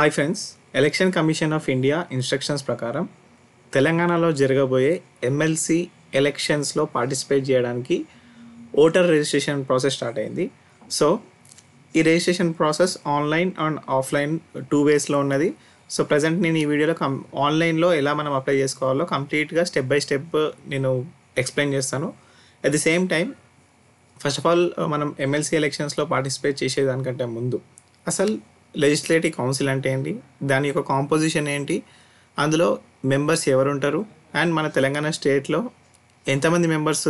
hi friends election commission of India instructions ప్రకారం తెలంగాణలో జరగబోయే ఎమ్మెల్సీ ఎలక్షన్స్లో పార్టిసిపేట్ చేయడానికి ఓటర్ రిజిస్ట్రేషన్ ప్రాసెస్ స్టార్ట్ అయింది సో ఈ registration process online and offline two వేస్లో ఉన్నది సో ప్రజెంట్ నేను ఈ వీడియోలో కం ఆన్లైన్లో ఎలా మనం అప్లై చేసుకోవాలో కంప్లీట్గా స్టెప్ బై స్టెప్ నేను ఎక్స్ప్లెయిన్ చేస్తాను at the same time first of all మనం ఎమ్మెల్సీ ఎలక్షన్స్లో పార్టిసిపేట్ చేసేదానికంటే ముందు అసలు లెజిస్లేటివ్ కౌన్సిల్ అంటే ఏంటి దాని యొక్క కాంపోజిషన్ ఏంటి అందులో మెంబర్స్ ఎవరు ఉంటారు అండ్ మన తెలంగాణ స్టేట్లో ఎంతమంది మెంబర్స్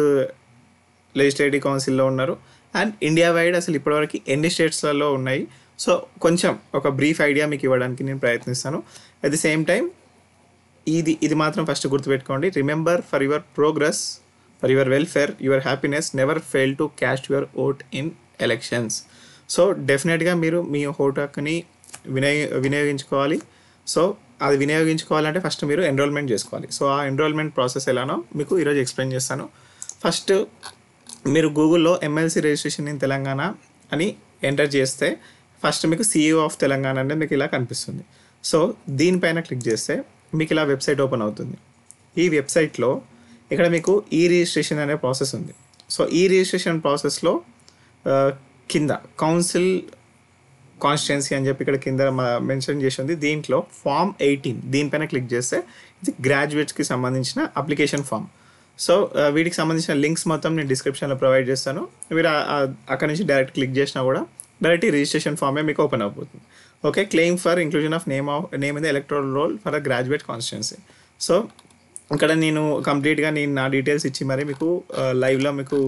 లెజిస్లేటివ్ కౌన్సిల్లో ఉన్నారు అండ్ ఇండియా వైడ్ అసలు ఇప్పటివరకు ఎన్ని స్టేట్స్లలో ఉన్నాయి సో కొంచెం ఒక బ్రీఫ్ ఐడియా మీకు ఇవ్వడానికి నేను ప్రయత్నిస్తాను అట్ ది సేమ్ టైం ఇది ఇది మాత్రం ఫస్ట్ గుర్తుపెట్టుకోండి remember for your progress for your welfare your happiness never fail to cast your vote in elections so డెఫినెట్గా మీరు మీ హోటాక్ని వినియ వినియోగించుకోవాలి సో అది వినియోగించుకోవాలంటే ఫస్ట్ మీరు ఎన్రోల్మెంట్ చేసుకోవాలి సో ఆ ఎన్రోల్మెంట్ ప్రాసెస్ ఎలానో మీకు ఈరోజు ఎక్స్ప్లెయిన్ చేస్తాను ఫస్ట్ మీరు గూగుల్లో ఎమ్మెల్సీ రిజిస్ట్రేషన్ ఇన్ తెలంగాణ అని ఎంటర్ చేస్తే ఫస్ట్ మీకు సిఈ ఆఫ్ తెలంగాణ అనేది మీకు ఇలా కనిపిస్తుంది సో దీనిపైన క్లిక్ చేస్తే మీకు ఇలా వెబ్సైట్ ఓపెన్ అవుతుంది ఈ వెబ్సైట్లో ఇక్కడ మీకు ఈ రిజిస్ట్రేషన్ అనే ప్రాసెస్ ఉంది సో ఈ రిజిస్ట్రేషన్ ప్రాసెస్లో కింద కౌన్సిల్ కాన్స్టిట్యున్సీ అని చెప్పి ఇక్కడ కింద మెన్షన్ చేసి ఉంది దీంట్లో ఫామ్ ఎయిటీన్ దీనిపైన క్లిక్ చేస్తే ఇది గ్రాడ్యుయేట్స్కి సంబంధించిన అప్లికేషన్ ఫామ్ సో వీటికి సంబంధించిన లింక్స్ మొత్తం నేను డిస్క్రిప్షన్లో ప్రొవైడ్ చేస్తాను మీరు అక్కడ నుంచి డైరెక్ట్ క్లిక్ చేసినా కూడా డైరెక్ట్ రిజిస్ట్రేషన్ ఫామే మీకు ఓపెన్ అయిపోతుంది okay claim for inclusion of name of name in the electoral roll for the graduate constituency so ఇక్కడ నేను కంప్లీట్గా నేను నా డీటెయిల్స్ ఇచ్చి మరి మీకు లైవ్లో uh, మీకు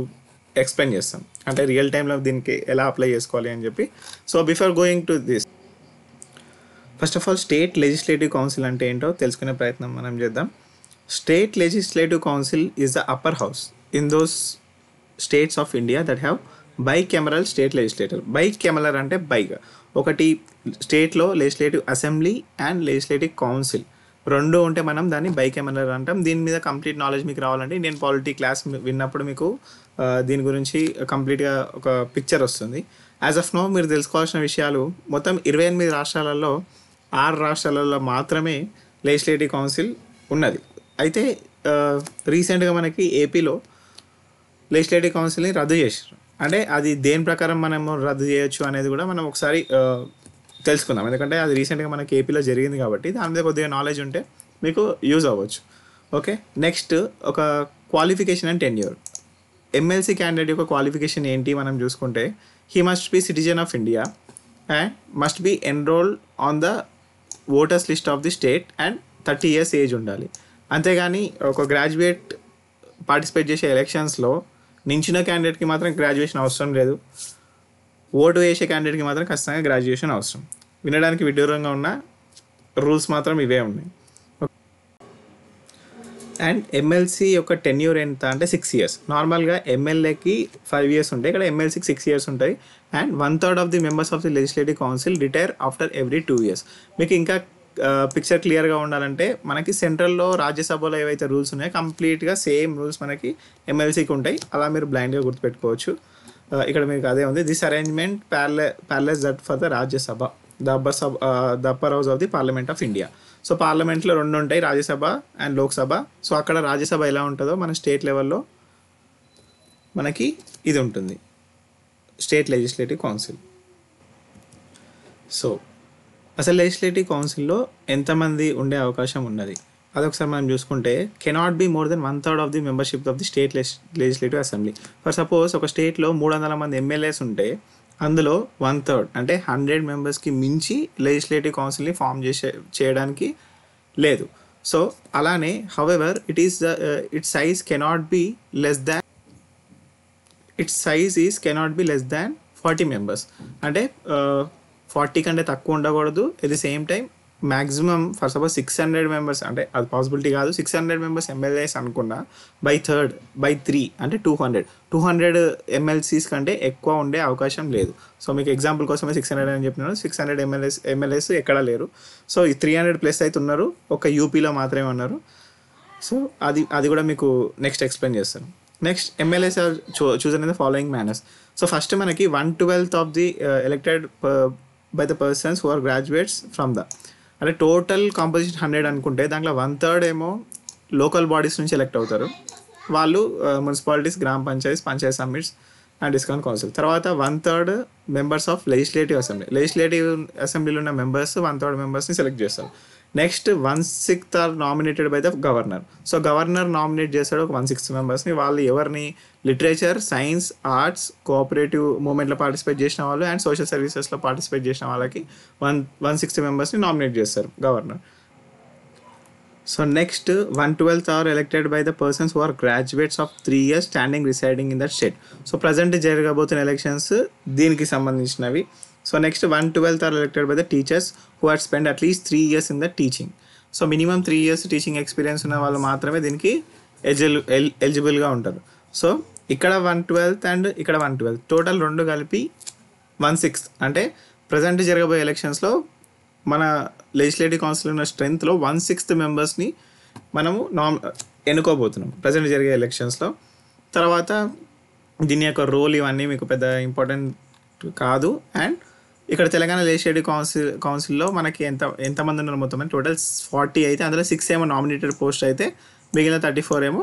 ఎక్స్ప్లెయిన్ చేస్తాం అంటే రియల్ టైంలో దీనికి ఎలా అప్లై చేసుకోవాలి అని చెప్పి so before going to this first of all state legislative council అంటే ఏంటో తెలుసుకునే ప్రయత్నం మనం చేద్దాం state legislative council is the upper house in those states of India that have bicameral state legislator bicameral అంటే బైక్ ఒకటి స్టేట్లో legislative assembly and legislative council రెండు ఉంటే మనం దాన్ని బైక్ ఎమ్మెల్యే అంటాం దీని మీద కంప్లీట్ నాలెడ్జ్ మీకు రావాలంటే ఇండియన్ పాలిటీ క్లాస్ విన్నప్పుడు మీకు దీని గురించి కంప్లీట్గా ఒక పిక్చర్ వస్తుంది యాజ్ ఆఫ్ నో మీరు తెలుసుకోవాల్సిన విషయాలు మొత్తం ఇరవై ఎనిమిది రాష్ట్రాలలో ఆరు రాష్ట్రాలలో మాత్రమే లెజిస్లేటివ్ కౌన్సిల్ ఉన్నది అయితే రీసెంట్గా మనకి ఏపీలో లెజిస్లేటివ్ కౌన్సిల్ని రద్దు చేశారు అంటే అది దేని ప్రకారం మనము రద్దు చేయొచ్చు అనేది కూడా మనం ఒకసారి తెలుసుకుందాం ఎందుకంటే అది రీసెంట్గా మనకి ఏపీలో జరిగింది కాబట్టి దాని మీద కొద్దిగా నాలెడ్జ్ ఉంటే మీకు యూజ్ అవ్వచ్చు ఓకే నెక్స్ట్ ఒక qualification and tenure MLC candidate యొక్క క్వాలిఫికేషన్ ఏంటి మనం చూసుకుంటే he must be citizen of India and must be enrolled on the voters list of the state and thirty years age ఉండాలి అంతేగాని ఒక గ్రాడ్యుయేట్ పార్టిసిపేట్ చేసే ఎలక్షన్స్లో నించిన క్యాండిడేట్కి మాత్రం గ్రాడ్యుయేషన్ అవసరం లేదు ఓటు వేసే క్యాండిడేట్కి మాత్రం ఖచ్చితంగా గ్రాడ్యుయేషన్ అవసరం వినడానికి విడ్డూరంగా ఉన్న రూల్స్ మాత్రం ఇవే ఉన్నాయి అండ్ ఎమ్మెల్సీ యొక్క టెన్యూర్ ఎంత అంటే సిక్స్ ఇయర్స్ నార్మల్గా ఎమ్మెల్యేకి ఫైవ్ ఇయర్స్ ఉంటాయి ఇక్కడ ఎమ్మెల్సీకి సిక్స్ ఇయర్స్ ఉంటాయి and one third of the members of the legislative council retire after every two years మీకు ఇంకా పిక్చర్ క్లియర్గా ఉండాలంటే మనకి సెంట్రల్లో రాజ్యసభలో ఏవైతే రూల్స్ ఉన్నాయో కంప్లీట్గా సేమ్ రూల్స్ మనకి ఎమ్మెల్సీకి ఉంటాయి అలా మీరు బ్లైండ్గా గుర్తుపెట్టుకోవచ్చు ఇక్కడ మీకు అదే ఉంది this arrangement palace that for the Rajya Sabha the అబ్బర్ సభ the upper house of the parliament of India so పార్లమెంట్లో రెండు ఉంటాయి రాజ్యసభ అండ్ లోక్సభ సో అక్కడ రాజ్యసభ ఎలా ఉంటుందో మన స్టేట్ లెవెల్లో మనకి ఇది ఉంటుంది స్టేట్ లెజిస్లేటివ్ కౌన్సిల్ సో అసలు లెజిస్లేటివ్ కౌన్సిల్లో ఎంతమంది ఉండే అవకాశం ఉన్నది అదొకసారి మనం చూసుకుంటే cannot be more than one third of the membership of the state legislative assembly for suppose ఒక స్టేట్లో మూడు వందల మంది ఎమ్మెల్యేస్ ఉంటే అందులో వన్ థర్డ్ అంటే హండ్రెడ్ మెంబర్స్కి మించి లెజిస్లేటివ్ కౌన్సిల్ని ఫామ్ చేసే చేయడానికి లేదు సో అలానే however it is it size cannot be less than it size is cannot be less than forty members అంటే ఫార్టీ uh, కంటే తక్కువ ఉండకూడదు at the same time maximum first of all six hundred members అంటే అది possibility కాదు six hundred members MLAs అనుకున్నా by third by three అంటే two hundred two hundred MLCs కంటే ఎక్కువ ఉండే అవకాశం లేదు సో మీకు ఎగ్జాంపుల్ కోసమే సిక్స్ హండ్రెడ్ అని చెప్పినాను సిక్స్ హండ్రెడ్ ఎమ్మెల్యేస్ ఎమ్మెల్యేస్ ఎక్కడా లేరు సో ఈ త్రీ హండ్రెడ్ ప్లస్ అయితే ఉన్నారు ఒక యూపీలో మాత్రమే ఉన్నారు సో అది అది కూడా మీకు నెక్స్ట్ ఎక్స్ప్లెయిన్ చేస్తాను నెక్స్ట్ ఎమ్మెల్యేస్ ఆర్ చూ చూసిన ఫాలోయింగ్ మేనర్స్ సో ఫస్ట్ మనకి one twelfth of the elected by the persons who are graduates from the అంటే టోటల్ కాంపోజిషన్ హండ్రెడ్ అనుకుంటే దాంట్లో వన్ థర్డ్ ఏమో లోకల్ బాడీస్ నుంచి ఎలెక్ట్ అవుతారు వాళ్ళు మున్సిపాలిటీస్ గ్రామ panchayats panchayat samitis and district council తర్వాత one third members of legislative assembly legislative అసెంబ్లీలో ఉన్న మెంబర్స్ వన్ థర్డ్ మెంబర్స్ని సెలెక్ట్ చేస్తారు next one sixth are nominated by the governor so governor nominate చేస్తాడు ఒక వన్ సిక్స్త్ మెంబర్స్ని వాళ్ళు ఎవరిని లిటరేచర్ సైన్స్ ఆర్ట్స్ కోఆపరేటివ్ మూమెంట్లో పార్టిసిపేట్ చేసిన వాళ్ళు అండ్ సోషల్ సర్వీసెస్లో పార్టిసిపేట్ చేసిన వాళ్ళకి వన్ వన్ సిక్స్త్ మెంబర్స్ని నామినేట్ చేస్తారు governor so next one twelfth are elected by the persons who are graduates of three years standing residing in that state so present జరగబోతున్న elections దీనికి సంబంధించినవి so next one twelfth are elected by the teachers who had spend at least three years in the teaching so minimum three years teaching experience ఉన్న వాళ్ళు మాత్రమే దీనికి ఎల్ ఎలిజిబుల్గా ఉంటారు సో ఇక్కడ వన్ ట్వెల్త్ అండ్ ఇక్కడ వన్ ట్వెల్త్ టోటల్ రెండు కలిపి వన్ సిక్స్త్ అంటే ప్రజెంట్ జరగబోయే ఎలక్షన్స్లో మన లెజిస్లేటివ్ కౌన్సిల్ ఉన్న స్ట్రెంత్లో వన్ సిక్స్త్ మెంబర్స్ని మనము నామ్ ఎన్నుకోబోతున్నాం ప్రజెంట్ జరిగే ఎలక్షన్స్లో తర్వాత దీని యొక్క రోల్ ఇవన్నీ మీకు పెద్ద ఇంపార్టెంట్ కాదు అండ్ ఇక్కడ తెలంగాణ లెజిస్లేటివ్ కౌన్సిల్ కౌన్సిల్లో మనకి ఎంత ఎంతమంది ఉన్నారు మొత్తం అని టోటల్ ఫార్టీ అయితే అందులో సిక్స్ ఏమో నామినేటెడ్ పోస్ట్ అయితే మిగిలిన థర్టీ ఫోర్ ఏమో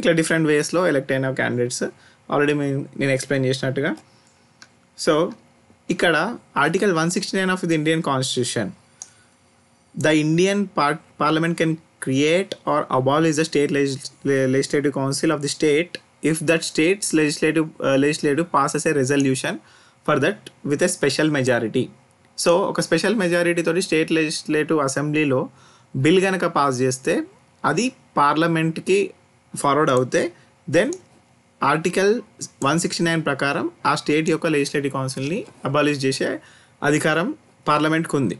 ఇట్లా డిఫరెంట్ వేస్లో ఎలెక్ట్ అయిన క్యాండిడేట్స్ ఆల్రెడీ నేను ఎక్స్ప్లెయిన్ చేసినట్టుగా సో ఇక్కడ article one sixty nine of the Indian constitution the Indian par parliament can create or abolish the state legislative council of the state if that states legislative legislative passes a resolution for that with a special majority so ఒక special మెజారిటీతో state legislative అసెంబ్లీలో bill కనుక pass చేస్తే అది పార్లమెంట్కి forward అవుతే then article one sixty nine ప్రకారం ఆ స్టేట్ యొక్క లెజిస్లేటివ్ కౌన్సిల్ని అబాలిష్ చేసే అధికారం పార్లమెంట్కి ఉంది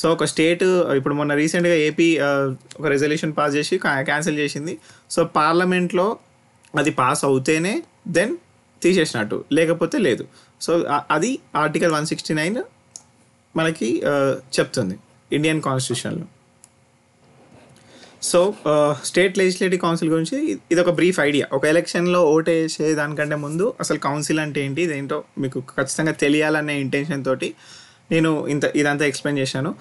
సో ఒక స్టేట్ ఇప్పుడు మొన్న రీసెంట్గా ఏపీ ఒక రెజల్యూషన్ పాస్ చేసి క్యాన్సిల్ చేసింది సో పార్లమెంట్లో అది పాస్ అవుతేనే దెన్ తీసేసినట్టు లేకపోతే లేదు సో అది ఆర్టికల్ వన్ సిక్స్టీ నైన్ మనకి చెప్తుంది ఇండియన్ కాన్స్టిట్యూషన్లో సో స్టేట్ లెజిస్లేటివ్ కౌన్సిల్ గురించి ఇది ఒక బ్రీఫ్ ఐడియా ఒక ఎలక్షన్లో ఓట్ వేసే దానికంటే ముందు అసలు కౌన్సిల్ అంటే ఏంటి ఇదేంటో మీకు ఖచ్చితంగా తెలియాలనే ఇంటెన్షన్ తోటి నేను ఇంత ఇదంతా ఎక్స్ప్లెయిన్ చేశాను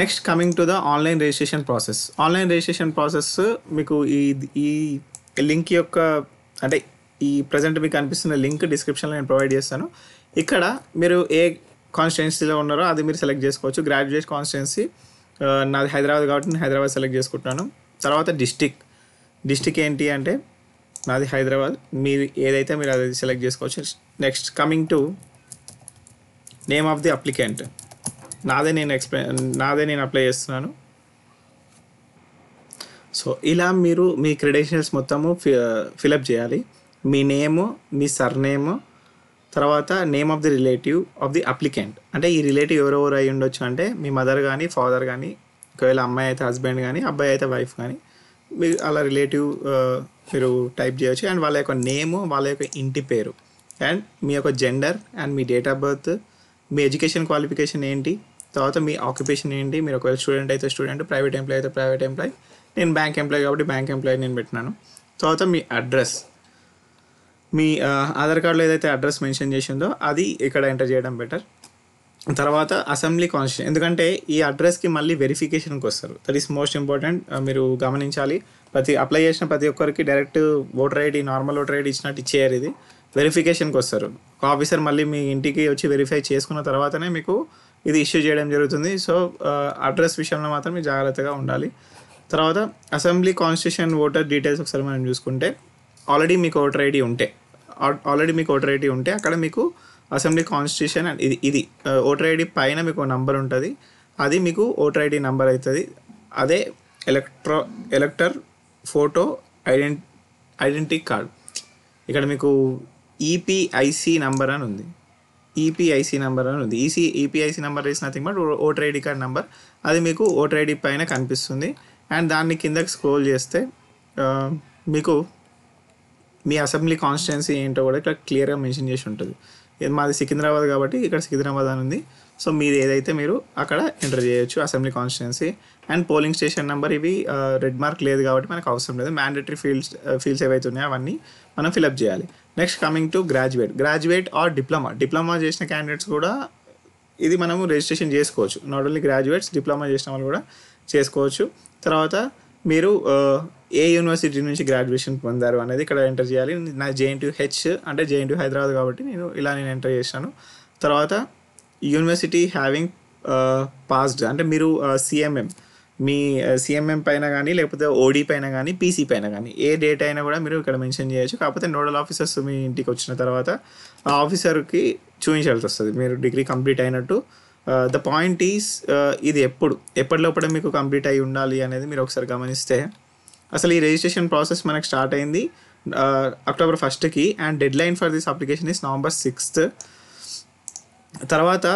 next coming to the online registration process online registration process మీకు ఈ ఈ లింక్ యొక్క అంటే ఈ ప్రజెంట్ మీకు అనిపిస్తున్న లింక్ డిస్క్రిప్షన్లో నేను ప్రొవైడ్ చేస్తాను ఇక్కడ మీరు ఏ కాన్స్టిట్యున్సీలో ఉన్నారో అది మీరు సెలెక్ట్ చేసుకోవచ్చు గ్రాడ్యుయేట్ కాన్స్టిట్యున్సీ నాది హైదరాబాద్ కాబట్టి నేను హైదరాబాద్ సెలెక్ట్ చేసుకుంటున్నాను తర్వాత డిస్టిక్ డిస్టిక్ ఏంటి అంటే నాది హైదరాబాద్ మీరు ఏదైతే మీరు అది సెలెక్ట్ చేసుకోవచ్చు next coming to name of the applicant నాదే నేను ఎక్స్ప్లెయిన్ నాదే నేను అప్లై చేస్తున్నాను సో ఇలా మీరు మీ క్రెడెన్షియల్స్ మొత్తము ఫిలప్ చేయాలి మీ నేము మీ సర్నేము తర్వాత name of the relative of the applicant అంటే ఈ రిలేటివ్ ఎవరెవరు అయి ఉండొచ్చు అంటే మీ మదర్ కానీ ఫాదర్ కానీ ఒకవేళ అమ్మాయి అయితే హస్బెండ్ కానీ అబ్బాయి అయితే వైఫ్ కానీ మీ అలా రిలేటివ్ మీరు టైప్ చేయొచ్చు అండ్ వాళ్ళ యొక్క నేము వాళ్ళ యొక్క ఇంటి పేరు అండ్ మీ యొక్క జెండర్ అండ్ మీ డేట్ ఆఫ్ బర్త్ మీ ఎడ్యుకేషన్ క్వాలిఫికేషన్ ఏంటి తర్వాత మీ ఆక్యుపేషన్ ఏంటి మీరు ఒకవేళ స్టూడెంట్ అయితే స్టూడెంట్ ప్రైవేట్ ఎంప్లాయ్ అయితే ప్రైవేట్ ఎంప్లాయ్ నేను బ్యాంక్ ఎంప్లాయ్ కాబట్టి బ్యాంక్ ఎంప్లాయ్ నేను పెట్టినాను తర్వాత మీ అడ్రస్ మీ ఆధార్ కార్డులో ఏదైతే అడ్రస్ మెన్షన్ చేసిందో అది ఇక్కడ ఎంటర్ చేయడం బెటర్ తర్వాత అసెంబ్లీ కాన్స్టిట్యూషన్ ఎందుకంటే ఈ అడ్రస్కి మళ్ళీ వెరిఫికేషన్కి వస్తారు దట్ ఈస్ మోస్ట్ ఇంపార్టెంట్ మీరు గమనించాలి ప్రతి అప్లై చేసిన ప్రతి ఒక్కరికి direct voter ID normal voter ID ఇచ్చినట్టు ఇచ్చేయారు ఇది వెరిఫికేషన్కి వస్తారు ఒక ఆఫీసర్ మళ్ళీ మీ ఇంటికి వచ్చి వెరిఫై చేసుకున్న తర్వాతనే మీకు ఇది ఇష్యూ చేయడం జరుగుతుంది సో అడ్రస్ విషయంలో మాత్రం మీరు జాగ్రత్తగా ఉండాలి తర్వాత అసెంబ్లీ కాన్స్టిట్యూషన్ ఓటర్ డీటెయిల్స్ ఒకసారి మనం చూసుకుంటే ఆల్రెడీ మీకు ఓటర్ ఐడి ఉంటే ఆల్రెడీ మీకు ఓటర్ ఐడి ఉంటే అక్కడ మీకు అసెంబ్లీ కాన్స్టిట్యూషన్ అండ్ ఇది ఇది ఓటర్ ఐడి పైన మీకు నంబర్ ఉంటుంది అది మీకు ఓటర్ ఐడి నంబర్ అవుతుంది అదే ఎలక్ట్రో ఎలక్టర్ ఫోటో ఐడెంటి ఐడెంటిటీ కార్డ్ ఇక్కడ మీకు ఈపిఐసి e నంబర్ అని ఉంది ఈపిఐసి e నెంబర్ అని ఉంది EC EPIC number is nothing but voter ID card number అది మీకు ఓటర్ ఐడి పైన కనిపిస్తుంది అండ్ దాన్ని కిందకి స్క్రోల్ చేస్తే మీకు మీ అసెంబ్లీ కాన్స్టిట్యున్సీ ఏంటో కూడా ఇక్కడ క్లియర్గా మెన్షన్ చేసి ఉంటుంది మాది సికింద్రాబాద్ కాబట్టి ఇక్కడ సికింద్రాబాద్ అని ఉంది సో మీరు ఏదైతే మీరు అక్కడ ఎంటర్ చేయొచ్చు assembly constituency and polling station number ఇవి రెడ్ మార్క్ లేదు కాబట్టి మనకు అవసరం లేదు మ్యాండేటరీ ఫీల్డ్స్ ఫీల్డ్స్ ఏవైతే ఉన్నాయో అవన్నీ మనం ఫిలప్ చేయాలి next coming to graduate graduate or diploma diploma చేసిన క్యాండిడేట్స్ కూడా ఇది మనము రిజిస్ట్రేషన్ చేసుకోవచ్చు నాట్ ఓన్లీ గ్రాడ్యుయేట్స్ డిప్లొమా చేసిన వాళ్ళు కూడా చేసుకోవచ్చు తర్వాత మీరు ఏ యూనివర్సిటీ నుంచి గ్రాడ్యుయేషన్ పొందారు అనేది ఇక్కడ ఎంటర్ చేయాలి నా జేఎన్టీ హెచ్ అంటే జేఎన్టీ హైదరాబాద్ కాబట్టి నేను ఇలా నేను ఎంటర్ చేశాను తర్వాత యూనివర్సిటీ హ్యావింగ్ పాస్డ్ అంటే మీరు సిఎంఎం మీ సిఎంఎం పైన కానీ లేకపోతే ఓడి పైన కానీ పీసీ పైన కానీ ఏ డేట్ అయినా కూడా మీరు ఇక్కడ మెన్షన్ చేయొచ్చు కాకపోతే నోడల్ ఆఫీసర్స్ మీ ఇంటికి వచ్చిన తర్వాత ఆ ఆఫీసర్కి చూపించాల్సి వస్తుంది మీరు డిగ్రీ కంప్లీట్ అయినట్టు ద పాయింట్ ఈస్ ఇది ఎప్పుడు ఎప్పటి మీకు కంప్లీట్ అయి ఉండాలి అనేది మీరు ఒకసారి గమనిస్తే అసలు ఈ రిజిస్ట్రేషన్ ప్రాసెస్ మనకు స్టార్ట్ అయింది అక్టోబర్ ఫస్ట్కి and deadline for this application is November sixth తర్వాత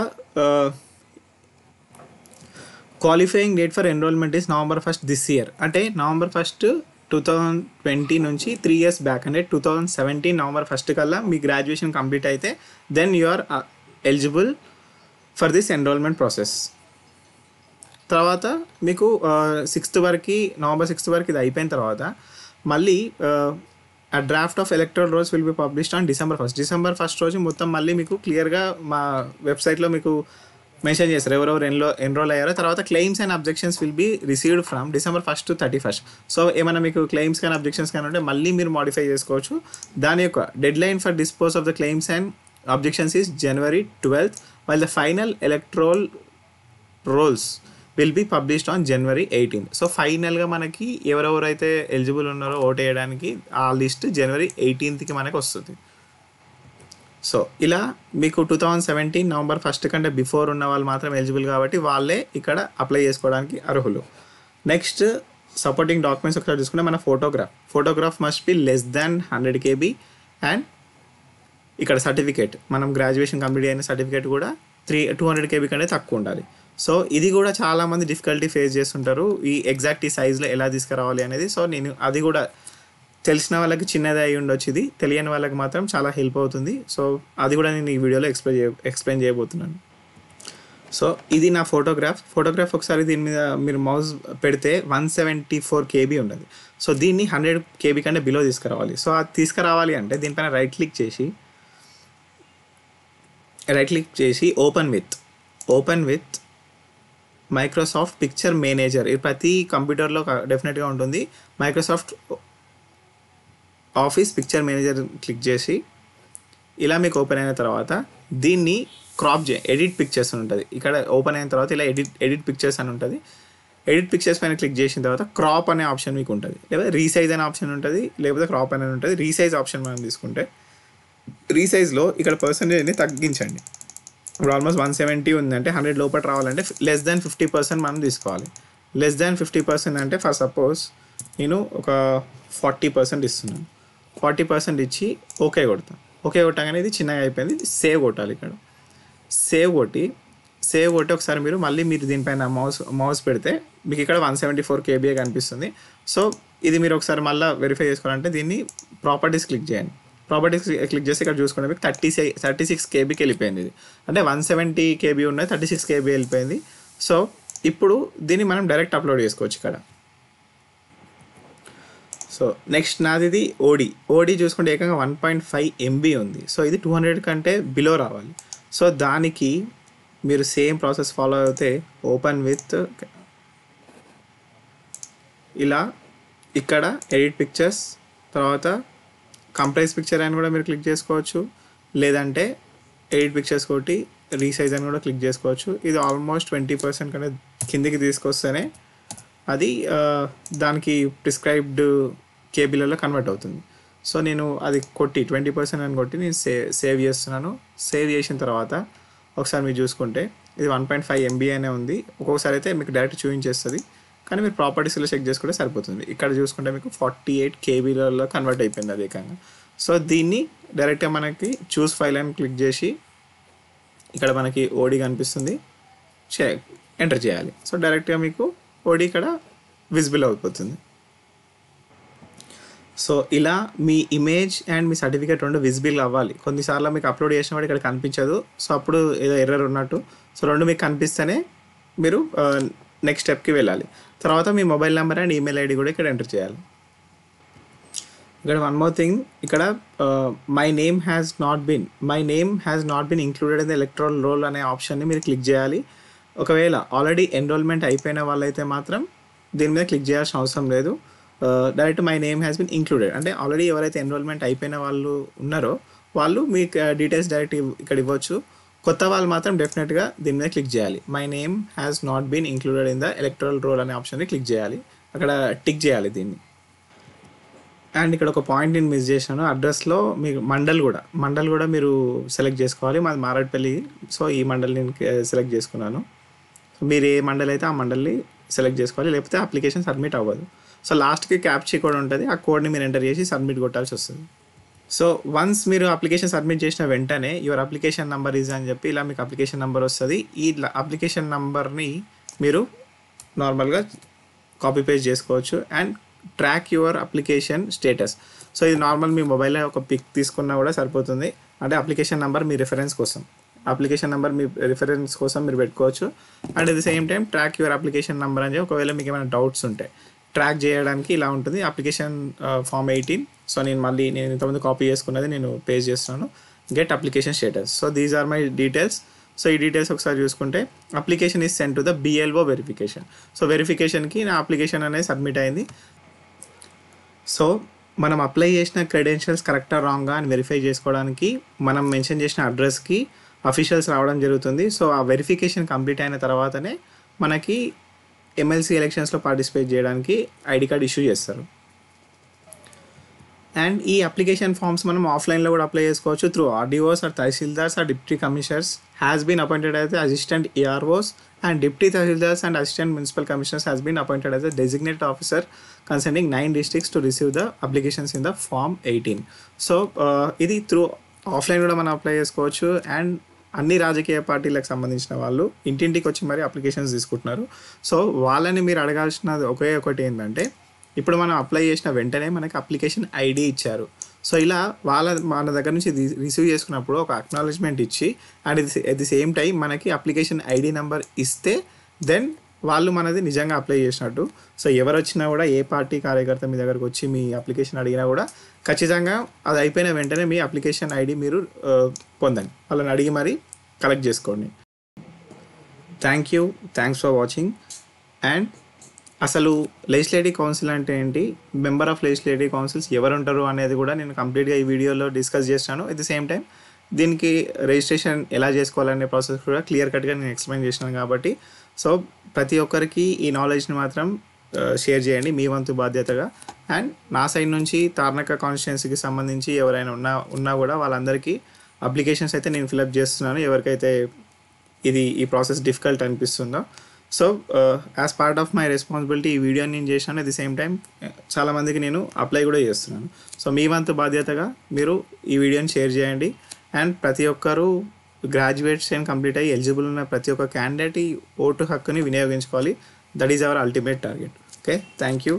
qualifying date for enrolment is November first this year అంటే November first two thousand twenty నుంచి త్రీ ఇయర్స్ బ్యాక్ అంటే two thousand seventeen November first కల్లా మీ graduation complete అయితే then you are eligible for this enrolment process తర్వాత మీకు sixth వరకు November sixth వరకు ఇది అయిపోయిన తర్వాత మళ్ళీ ఆ draft of electoral rolls will be published on December first December first రోజు మొత్తం మళ్ళీ మీకు క్లియర్గా మా వెబ్సైట్లో మీకు మెన్షన్ చేస్తారు ఎవరెవరు ఎన్లో ఎన్రోల్ అయ్యారో తర్వాత claims and objections will be received from December first to thirty first so ఏమైనా మీకు క్లెయిమ్స్ కానీ అబ్జెక్షన్స్ కానీ ఉంటే మళ్ళీ మీరు మాడిఫై చేసుకోవచ్చు దాని యొక్క deadline for dispose of the claims and objections is January 12th while the final electoral rolls will be published on January eighteen so ఫైనల్గా మనకి ఎవరెవరైతే ఎలిజిబుల్ ఉన్నారో ఓట్ వేయడానికి ఆ లిస్ట్ జనవరి ఎయిటీన్త్కి మనకు వస్తుంది సో ఇలా మీకు two thousand seventeen November first కంటే బిఫోర్ ఉన్న వాళ్ళు మాత్రం ఎలిజిబుల్ కాబట్టి వాళ్ళే ఇక్కడ అప్లై చేసుకోవడానికి అర్హులు నెక్స్ట్ సపోర్టింగ్ డాక్యుమెంట్స్ ఒకసారి చూసుకుంటే మన photograph photograph must be less than hundred KB and ఇక్కడ సర్టిఫికేట్ మనం గ్రాడ్యుయేషన్ కంప్లీట్ అయిన సర్టిఫికేట్ కూడా త్రీ టూ హండ్రెడ్ కేబీ కంటే తక్కువ ఉండాలి సో ఇది కూడా చాలామంది డిఫికల్టీ ఫేస్ చేస్తుంటారు ఈ ఎగ్జాక్ట్ ఈ సైజులో ఎలా తీసుకురావాలి అనేది సో నేను అది కూడా తెలిసిన వాళ్ళకి చిన్నది అయి ఉండొచ్చు ఇది తెలియని వాళ్ళకి మాత్రం చాలా హెల్ప్ అవుతుంది సో అది కూడా నేను ఈ వీడియోలో ఎక్స్ప్లెయిన్ చే ఎక్స్ప్లెయిన్ చేయబోతున్నాను సో ఇది నా ఫోటోగ్రాఫ్ ఫోటోగ్రాఫ్ ఒకసారి దీని మీద మీరు మౌస్ పెడితే వన్ సెవెంటీ ఫోర్ కేబీ ఉండదు సో దీన్ని హండ్రెడ్ కేబీ కంటే బిలో తీసుకురావాలి సో అది తీసుకురావాలి అంటే దీనిపైన రైట్ క్లిక్ చేసి రైట్ క్లిక్ చేసి open with open with Microsoft picture manager ఇది ప్రతి కంప్యూటర్లో డెఫినెట్గా ఉంటుంది Microsoft office picture manager click చేసి ఇలా మీకు ఓపెన్ అయిన తర్వాత దీన్ని క్రాప్ చే ఎడిట్ పిక్చర్స్ అని ఉంటుంది ఇక్కడ ఓపెన్ అయిన తర్వాత ఇలా ఎడిట్ ఎడిట్ పిక్చర్స్ అని ఉంటుంది ఎడిట్ పిక్చర్స్ పైన క్లిక్ చేసిన తర్వాత క్రాప్ అనే ఆప్షన్ మీకు ఉంటుంది లేదా రీసైజ్ అనే ఆప్షన్ ఉంటుంది లేకపోతే క్రాప్ అనేది ఉంటుంది రీసైజ్ ఆప్షన్ మనం తీసుకుంటే రీసైజ్లో ఇక్కడ పర్సంటేజ్ని తగ్గించండి ఇప్పుడు ఆల్మోస్ట్ వన్ సెవెంటీ ఉందంటే హండ్రెడ్ లోపల రావాలంటే లెస్ దాన్ ఫిఫ్టీ పర్సెంట్ మనం తీసుకోవాలి లెస్ దాన్ ఫిఫ్టీ పర్సెంట్ అంటే ఫర్ సపోజ్ నేను ఒక ఫార్టీ పర్సెంట్ ఇస్తున్నాను ఫార్టీ పర్సెంట్ ఇచ్చి ఓకే కొడతాను ఓకే కొట్టగానే ఇది చిన్నగా అయిపోయింది ఇది సేవ్ కొట్టాలి ఇక్కడ సేవ్ కొట్టి సేవ్ కొట్టి ఒకసారి మీరు మళ్ళీ మీరు దీనిపైన మౌస్ మౌస్ పెడితే మీకు ఇక్కడ వన్ సెవెంటీ ఫోర్ కేబీఏ కనిపిస్తుంది సో ఇది మీరు ఒకసారి మళ్ళీ వెరిఫై చేసుకోవాలంటే దీన్ని ప్రాపర్టీస్ క్లిక్ చేయండి ప్రాపర్టీస్ క్లిక్ చేసి ఇక్కడ చూసుకుంటే మీకు థర్టీ థర్టీ సిక్స్ కేబీకి వెళ్ళిపోయింది ఇది అంటే వన్ సెవెంటీ కేబీ ఉన్నాయి థర్టీ సిక్స్ కేబీ వెళ్ళిపోయింది సో ఇప్పుడు దీన్ని మనం డైరెక్ట్ అప్లోడ్ చేసుకోవచ్చు ఇక్కడ సో నెక్స్ట్ నాది ఇది ఓడి ఓడి చూసుకుంటే ఏకంగా వన్ పాయింట్ ఫైవ్ ఎంబీ ఉంది సో ఇది టూ హండ్రెడ్ కంటే బిలో రావాలి సో దానికి మీరు సేమ్ ప్రాసెస్ ఫాలో అయితే ఓపెన్ విత్ ఇలా ఇక్కడ ఎడిట్ పిక్చర్స్ తర్వాత కంప్రైజ్ పిక్చర్ అని కూడా మీరు క్లిక్ చేసుకోవచ్చు లేదంటే ఎయిట్ పిక్చర్స్ కొట్టి రీసైజ్ అని కూడా క్లిక్ చేసుకోవచ్చు ఇది ఆల్మోస్ట్ ట్వంటీ పర్సెంట్ కంటే కిందికి తీసుకొస్తేనే అది దానికి ప్రిస్క్రైబ్డ్ కేబీలలో కన్వర్ట్ అవుతుంది సో నేను అది కొట్టి ట్వంటీ పర్సెంట్ అని కొట్టి నేను సే సేవ్ చేస్తున్నాను సేవ్ చేసిన తర్వాత ఒకసారి మీరు చూసుకుంటే ఇది వన్ పాయింట్ ఫైవ్ ఎంబీ అనే ఉంది ఒక్కొక్కసారి అయితే మీకు డైరెక్ట్ చూపించేస్తుంది కానీ మీరు ప్రాపర్టీస్లో చెక్ చేసుకుంటే సరిపోతుంది ఇక్కడ చూసుకుంటే మీకు ఫార్టీ ఎయిట్ కేబీలలో కన్వర్ట్ అయిపోయింది అది ఏకంగా సో దీన్ని డైరెక్ట్గా మనకి చూస్ ఫైల్ అని క్లిక్ చేసి ఇక్కడ మనకి ఓడి కనిపిస్తుంది చే ఎంటర్ చేయాలి సో డైరెక్ట్గా మీకు ఓడి ఇక్కడ విజిబుల్ అయిపోతుంది సో ఇలా మీ ఇమేజ్ అండ్ మీ సర్టిఫికేట్ రెండు విజిబుల్ అవ్వాలి కొన్నిసార్లు మీకు అప్లోడ్ చేసినప్పుడు ఇక్కడ కనిపించదు సో అప్పుడు ఏదో ఎర్రర్ ఉన్నట్టు సో రెండు మీకు కనిపిస్తేనే మీరు నెక్స్ట్ uh, స్టెప్కి వెళ్ళాలి తర్వాత మీ mobile number and email ID కూడా ఇక్కడ ఎంటర్ చేయాలి ఇక్కడ వన్ మోర్ థింగ్ ఇక్కడ my name has not been my name has not been included in the electoral roll అనే ఆప్షన్ని మీరు క్లిక్ చేయాలి ఒకవేళ ఆల్రెడీ ఎన్రోల్మెంట్ అయిపోయిన వాళ్ళైతే మాత్రం దీని మీద క్లిక్ చేయాల్సిన అవసరం లేదు direct my name has been included అంటే ఆల్రెడీ ఎవరైతే ఎన్రోల్మెంట్ అయిపోయిన వాళ్ళు ఉన్నారో వాళ్ళు మీ డీటెయిల్స్ డైరెక్ట్ ఇక్కడ ఇవ్వచ్చు కొత్త వాళ్ళు మాత్రం డెఫినెట్గా దీని మీద క్లిక్ చేయాలి my name has not been included in the electoral roll అనే ఆప్షన్ని క్లిక్ చేయాలి అక్కడ టిక్ చేయాలి దీన్ని అండ్ ఇక్కడ ఒక పాయింట్ నేను మిస్ చేశాను అడ్రస్లో మీకు మండల్ కూడా మండల్ కూడా మీరు సెలెక్ట్ చేసుకోవాలి మాది మారేడ్పల్లి సో ఈ మండలి నేను సెలెక్ట్ చేసుకున్నాను మీరు ఏ మండల్ అయితే ఆ మండలిని సెలెక్ట్ చేసుకోవాలి లేకపోతే అప్లికేషన్ సబ్మిట్ అవ్వదు సో లాస్ట్కి క్యాప్చీ కోడ్ ఉంటుంది ఆ కోడ్ని మీరు ఎంటర్ చేసి సబ్మిట్ కొట్టాల్సి వస్తుంది సో వన్స్ మీరు అప్లికేషన్ సబ్మిట్ చేసిన వెంటనే యువర్ అప్లికేషన్ నెంబర్ ఈజ్ అని చెప్పి ఇలా మీకు అప్లికేషన్ నెంబర్ వస్తుంది ఈ అప్లికేషన్ నెంబర్ని మీరు నార్మల్గా కాపీ పేస్ట్ చేసుకోవచ్చు and track your application status so ఇది నార్మల్ మీ మొబైల్లో ఒక పిక్ తీసుకున్నా కూడా సరిపోతుంది అంటే అప్లికేషన్ నెంబర్ మీ రిఫరెన్స్ కోసం అప్లికేషన్ నెంబర్ మీ రిఫరెన్స్ కోసం మీరు పెట్టుకోవచ్చు and at the same time track your application number అని చెప్పి ఒకవేళ మీకు ఏమైనా డౌట్స్ ఉంటే ట్రాక్ చేయడానికి ఇలా ఉంటుంది అప్లికేషన్ ఫామ్ ఎయిటీన్ సో నేను మళ్ళీ నేను ఇంతకుముందు కాపీ చేసుకున్నది నేను పేజ్ చేస్తున్నాను get application status so these are my details so ఈ డీటెయిల్స్ ఒకసారి చూసుకుంటే application is send to the BLO verification so వెరిఫికేషన్కి నా అప్లికేషన్ అనేది సబ్మిట్ అయింది సో మనం అప్లై చేసిన క్రెడెన్షియల్స్ కరెక్టా రాంగా అని వెరిఫై చేసుకోవడానికి మనం మెన్షన్ చేసిన అడ్రస్కి అఫీషియల్స్ రావడం జరుగుతుంది సో ఆ వెరిఫికేషన్ కంప్లీట్ అయిన తర్వాతనే మనకి ఎమ్మెల్సీ ఎలక్షన్స్లో పార్టిసిపేట్ చేయడానికి ఐడి కార్డ్ ఇష్యూ చేస్తారు అండ్ ఈ అప్లికేషన్ ఫామ్స్ మనం ఆఫ్లైన్లో కూడా అప్లై చేసుకోవచ్చు through RDOs or tahsildars or deputy commissioners has been appointed అయితే assistant EROs and deputy tahsildars and assistant municipal commissioners has been appointed అయితే designate officer concerning nine districts to receive the applications in the form eighteen so ఇది through offline కూడా మనం apply చేసుకోవచ్చు and అన్ని రాజకీయ పార్టీలకు సంబంధించిన వాళ్ళు ఇంటింటికి వచ్చి మరి అప్లికేషన్స్ తీసుకుంటున్నారు సో వాళ్ళని మీరు అడగాల్సిన ఒకే ఒకటి ఏంటంటే ఇప్పుడు మనం అప్లై చేసిన వెంటనే మనకి అప్లికేషన్ ఐడి ఇచ్చారు సో ఇలా వాళ్ళ మన దగ్గర నుంచి రిసీవ్ చేసుకున్నప్పుడు ఒక అక్నాలజ్మెంట్ ఇచ్చి and at the same time మనకి అప్లికేషన్ ఐడి నెంబర్ ఇస్తే దెన్ వాళ్ళు మనది నిజంగా అప్లై చేసినట్టు సో ఎవరు వచ్చినా కూడా ఏ పార్టీ కార్యకర్త మీ దగ్గరకు వచ్చి మీ అప్లికేషన్ అడిగినా కూడా ఖచ్చితంగా అది అయిపోయిన వెంటనే మీ అప్లికేషన్ ఐడి మీరు పొందండి వాళ్ళని అడిగి మరీ కలెక్ట్ చేసుకోండి thank you thanks for watching and అసలు లెజిస్లేటివ్ కౌన్సిల్ అంటే ఏంటి మెంబర్ ఆఫ్ లెజిస్లేటివ్ కౌన్సిల్స్ ఎవరు ఉంటారు అనేది కూడా నేను కంప్లీట్గా ఈ వీడియోలో డిస్కస్ చేస్తాను ఎట్ ది సేమ్ టైం దీనికి రిజిస్ట్రేషన్ ఎలా చేసుకోవాలనే ప్రాసెస్ కూడా క్లియర్ కట్గా నేను ఎక్స్ప్లెయిన్ చేసినాను కాబట్టి సో ప్రతి ఒక్కరికి ఈ నాలెడ్జ్ని మాత్రం షేర్ uh, చేయండి మీ వంతు బాధ్యతగా అండ్ నా సైడ్ నుంచి తార్నక కాన్స్టిట్యున్సీకి సంబంధించి ఎవరైనా ఉన్నా ఉన్నా కూడా వాళ్ళందరికీ అప్లికేషన్స్ అయితే నేను ఫిలప్ చేస్తున్నాను ఎవరికైతే ఇది ఈ ప్రాసెస్ డిఫికల్ట్ అనిపిస్తుందో so as part of my responsibility ఈ వీడియోని నేను చేశాను అట్ ది సేమ్ టైం చాలామందికి నేను అప్లై కూడా చేస్తున్నాను సో మీ వంతు బాధ్యతగా మీరు ఈ వీడియోని షేర్ చేయండి అండ్ ప్రతి ఒక్కరూ గ్రాడ్యుయేట్స్ అయిన కంప్లీట్ అయ్యి ఎలిజిబుల్ ఉన్న ప్రతి ఒక్క క్యాండిడేట్ ఈ ఓటు హక్కుని వినియోగించుకోవాలి that is our ultimate target okay thank you